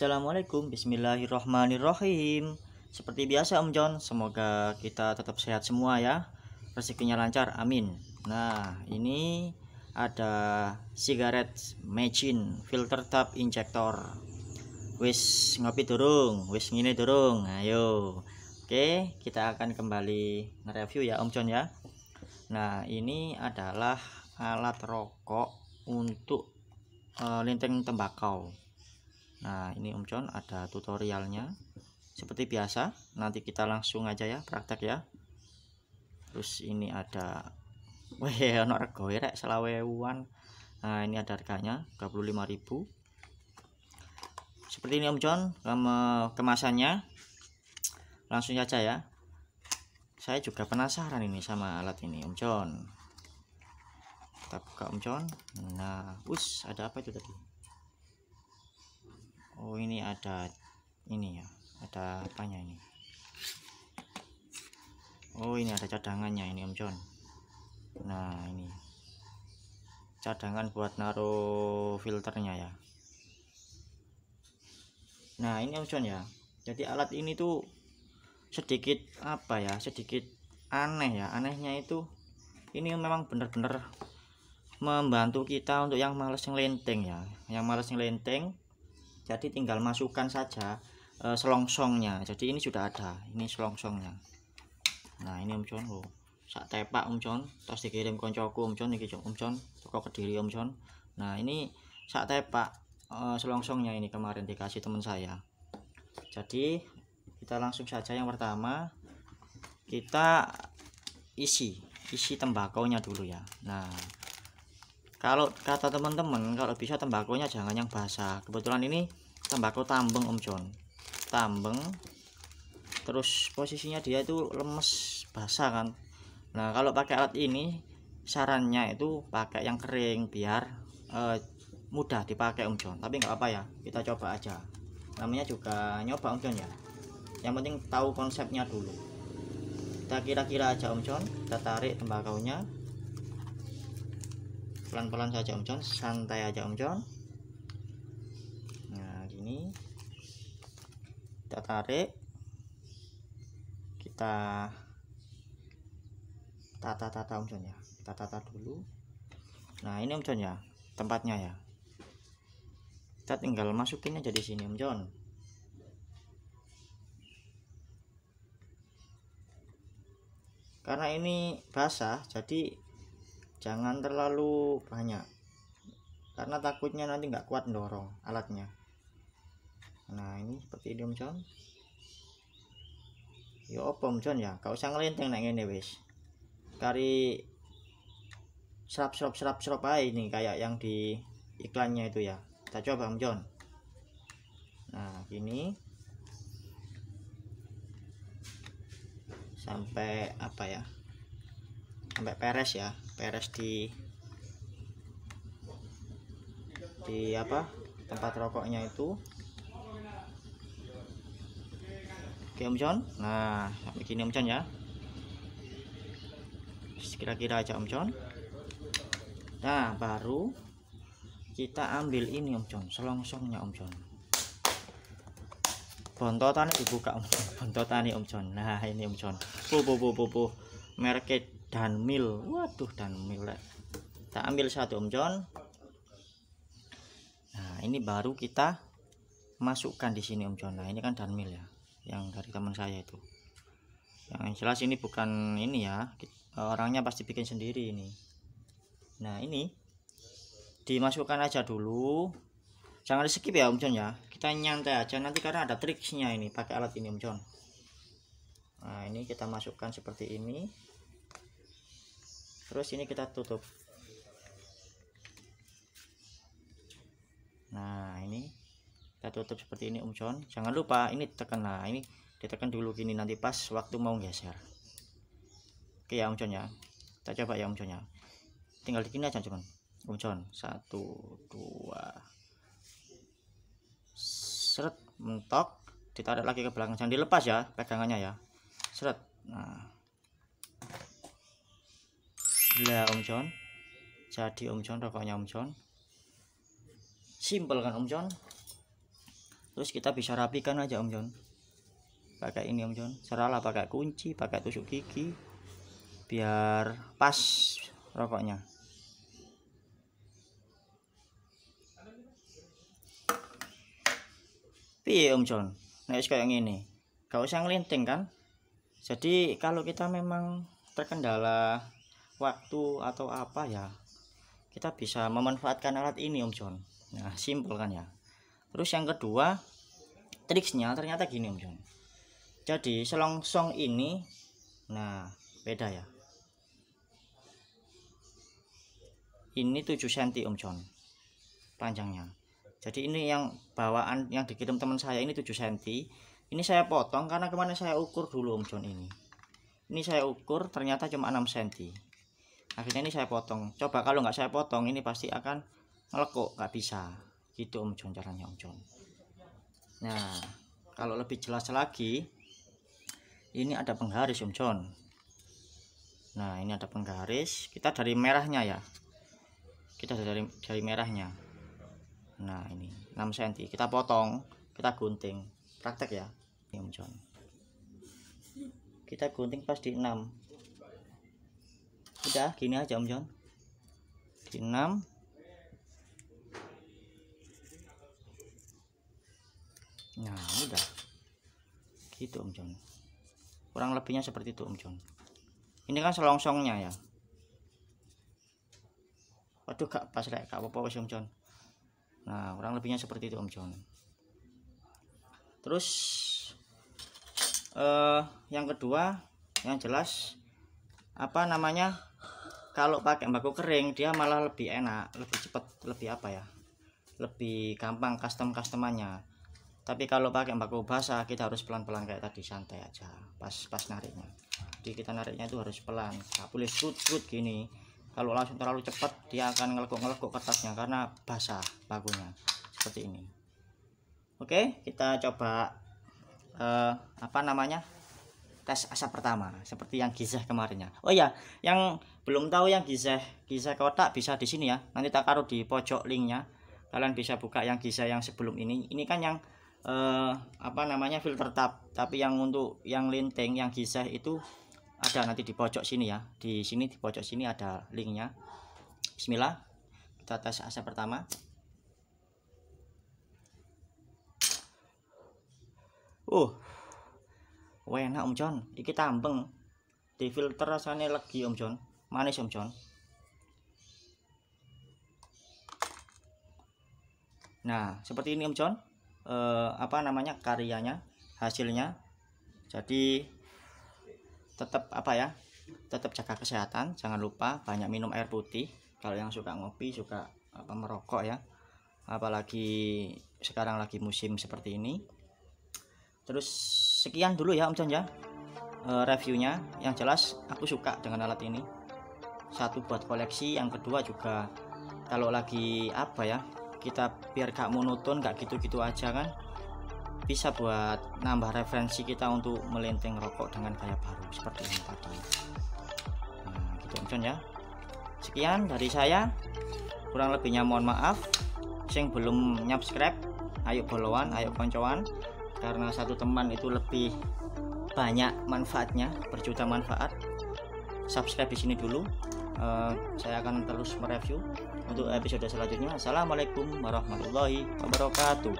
Assalamualaikum Bismillahirrohmanirrohim Seperti biasa Om John Semoga kita tetap sehat semua ya Rezekinya lancar amin Nah ini ada Sigaret Machine Filter tap injector Wis ngopi durung Wis ngini durung Ayo Oke kita akan kembali Nge-review ya Om John ya Nah ini adalah alat rokok Untuk uh, eh, linting tembakau Nah ini Om John ada tutorialnya seperti biasa nanti kita langsung aja ya praktek ya terus ini ada weh ono rego ya, rek selawewuan nah ini ada harganya 25.000 seperti ini Om John kemasannya langsung aja ya saya juga penasaran ini sama alat ini Om John kita buka Om John nah us ada apa itu tadi ini ada ini ya ada apanya ini oh ini ada cadangannya ini om John nah ini cadangan buat naruh filternya ya nah ini om John ya jadi alat ini tuh sedikit apa ya sedikit aneh ya anehnya itu ini memang benar-benar membantu kita untuk yang males yang lenteng ya yang males yang lenteng jadi tinggal masukkan saja eh, selongsongnya jadi ini sudah ada ini selongsongnya nah ini om John oh. sak tepak om John terus dikirim koncoku om John omcon. om John toko kediri om John nah ini sak tepak e, selongsongnya ini kemarin dikasih teman saya jadi kita langsung saja yang pertama kita isi isi tembakau nya dulu ya nah kalau kata teman-teman kalau bisa tembakonya jangan yang basah kebetulan ini tembakau tambeng Om John tambeng terus posisinya dia itu lemes basah kan nah kalau pakai alat ini sarannya itu pakai yang kering biar eh, mudah dipakai Om John tapi nggak apa ya kita coba aja namanya juga nyoba Om John ya yang penting tahu konsepnya dulu kita kira-kira aja Om John kita tarik tembakaunya pelan-pelan saja Om John santai aja Om John nah gini kita tarik kita tata-tata Om John ya kita tata dulu nah ini Om John ya tempatnya ya kita tinggal masukin aja di sini Om John karena ini basah jadi jangan terlalu banyak karena takutnya nanti nggak kuat dorong alatnya nah ini seperti ini Om John ya apa Om John ya kau usah ngelinteng nah ini wis kari serap serap serap serap aja ini kayak yang di iklannya itu ya kita coba Om John nah gini sampai apa ya sampai peres ya peres di di apa tempat rokoknya itu oke Om John nah begini Om John ya kira-kira aja Om John nah baru kita ambil ini Om John selongsongnya Om John bontotan dibuka Om John bontotannya Om John nah ini Om John bu bu bu bu, bu dan mil waduh dan mil kita ambil satu om John nah ini baru kita masukkan di sini om John nah ini kan dan mil ya yang dari teman saya itu yang jelas ini bukan ini ya orangnya pasti bikin sendiri ini nah ini dimasukkan aja dulu jangan di skip ya om John ya kita nyantai aja nanti karena ada triknya ini pakai alat ini om John nah ini kita masukkan seperti ini terus ini kita tutup nah ini kita tutup seperti ini Om John jangan lupa ini tekan lah ini ditekan dulu gini nanti pas waktu mau geser oke ya Om John ya kita coba ya Om John ya tinggal di sini aja cuman Om John satu dua seret mentok ditarik lagi ke belakang jangan dilepas ya pegangannya ya seret nah mobilnya Om John jadi Om John rokoknya Om John simple kan Om John terus kita bisa rapikan aja Om John pakai ini Om John seralah pakai kunci pakai tusuk gigi biar pas rokoknya piye Om John naik kayak gini gak usah ngelinting kan jadi kalau kita memang terkendala waktu atau apa ya kita bisa memanfaatkan alat ini Om John nah simpel kan ya terus yang kedua triksnya ternyata gini Om John jadi selongsong ini nah beda ya ini 7 cm Om John panjangnya jadi ini yang bawaan yang dikirim teman saya ini 7 cm ini saya potong karena kemarin saya ukur dulu Om John ini ini saya ukur ternyata cuma 6 cm akhirnya ini saya potong coba kalau nggak saya potong ini pasti akan ngelekuk nggak bisa gitu om John caranya om John nah kalau lebih jelas lagi ini ada penggaris om John nah ini ada penggaris kita dari merahnya ya kita dari dari merahnya nah ini 6 cm kita potong kita gunting praktek ya ini om John kita gunting pas di 6 udah gini aja om John di 6 nah udah gitu om John kurang lebihnya seperti itu om John ini kan selongsongnya ya waduh gak pas lah gak apa-apa om John nah kurang lebihnya seperti itu om John terus eh, yang kedua yang jelas apa namanya kalau pakai baku kering dia malah lebih enak lebih cepat lebih apa ya lebih gampang custom customannya tapi kalau pakai baku basah kita harus pelan-pelan kayak tadi santai aja pas pas nariknya jadi kita nariknya itu harus pelan nggak boleh sud-sud gini kalau langsung terlalu cepat dia akan ngelekuk-ngelekuk kertasnya karena basah bakunya seperti ini oke kita coba uh, apa namanya tes asap pertama seperti yang gizah kemarinnya oh ya yang belum tahu yang gizah gizah kotak bisa di sini ya nanti tak taruh di pojok linknya kalian bisa buka yang gizah yang sebelum ini ini kan yang eh, apa namanya filter tab tapi yang untuk yang linting yang gizah itu ada nanti di pojok sini ya di sini di pojok sini ada linknya Bismillah kita tes asap pertama Oh. Wah enak Om John, iki tambeng. Di filter rasanya lagi Om John, manis Om John. Nah, seperti ini Om John. E, apa namanya karyanya, hasilnya. Jadi tetap apa ya? Tetap jaga kesehatan, jangan lupa banyak minum air putih. Kalau yang suka ngopi, suka apa merokok ya. Apalagi sekarang lagi musim seperti ini. Terus sekian dulu ya Om John ya eh, reviewnya yang jelas aku suka dengan alat ini satu buat koleksi yang kedua juga kalau lagi apa ya kita biar gak monoton gak gitu-gitu aja kan bisa buat nambah referensi kita untuk melenting rokok dengan gaya baru seperti yang tadi nah, gitu Om John ya sekian dari saya kurang lebihnya mohon maaf yang belum subscribe ayo boloan ayo koncoan karena satu teman itu lebih banyak manfaatnya berjuta manfaat subscribe di sini dulu uh, saya akan terus mereview untuk episode selanjutnya assalamualaikum warahmatullahi wabarakatuh